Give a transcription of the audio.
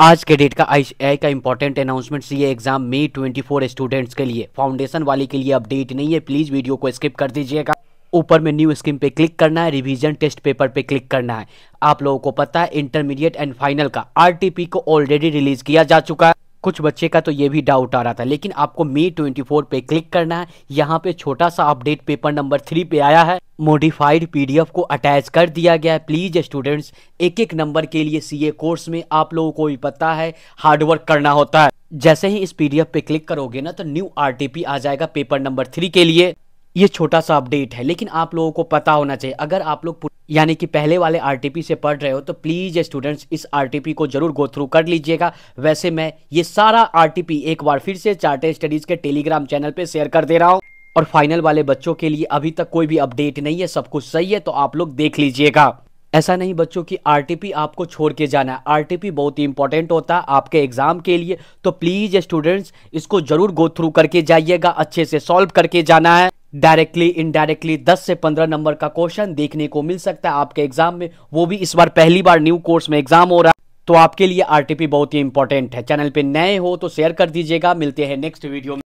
आज के डेट का आई का इंपॉर्टेंट अनाउंसमेंट ये एग्जाम मे 24 स्टूडेंट्स के लिए फाउंडेशन वाले के लिए अपडेट नहीं है प्लीज वीडियो को स्किप कर दीजिएगा ऊपर में न्यू स्कीम पे क्लिक करना है रिवीजन टेस्ट पेपर पे क्लिक करना है आप लोगों को पता है इंटरमीडिएट एंड फाइनल का आरटीपी को ऑलरेडी रिलीज किया जा चुका है कुछ बच्चे का तो ये भी डाउट आ रहा था लेकिन आपको मे ट्वेंटी पे क्लिक करना है यहाँ पे छोटा सा अपडेट पेपर नंबर थ्री पे आया है मोडिफाइड पीडीएफ को अटैच कर दिया गया है प्लीज़ स्टूडेंट्स एक एक नंबर के लिए सीए कोर्स में आप लोगों को भी पता है हार्डवर्क करना होता है जैसे ही इस पीडीएफ पे क्लिक करोगे ना तो न्यू आर आ जाएगा पेपर नंबर थ्री के लिए ये छोटा सा अपडेट है लेकिन आप लोगों को पता होना चाहिए अगर आप लोग यानी कि पहले वाले आर से पढ़ रहे हो तो प्लीज़ स्टूडेंट्स इस आर को जरूर गो थ्रू कर लीजिएगा वैसे मैं ये सारा आर एक बार फिर से चार्टर स्टडीज़ के टेलीग्राम चैनल पे शेयर कर दे रहा हूँ और फाइनल वाले बच्चों के लिए अभी तक कोई भी अपडेट नहीं है सब कुछ सही है तो आप लोग देख लीजिएगा ऐसा नहीं बच्चों कि आर आपको छोड़ के जाना है आर बहुत ही इंपॉर्टेंट होता है आपके एग्जाम के लिए तो प्लीज़ स्टूडेंट्स इसको जरूर गो थ्रू करके जाइएगा अच्छे से सॉल्व करके जाना है डायरेक्टली इनडायरेक्टली 10 से 15 नंबर का क्वेश्चन देखने को मिल सकता है आपके एग्जाम में वो भी इस बार पहली बार न्यू कोर्स में एग्जाम हो रहा है तो आपके लिए आरटीपी बहुत ही इंपॉर्टेंट है चैनल पे नए हो तो शेयर कर दीजिएगा मिलते हैं नेक्स्ट वीडियो में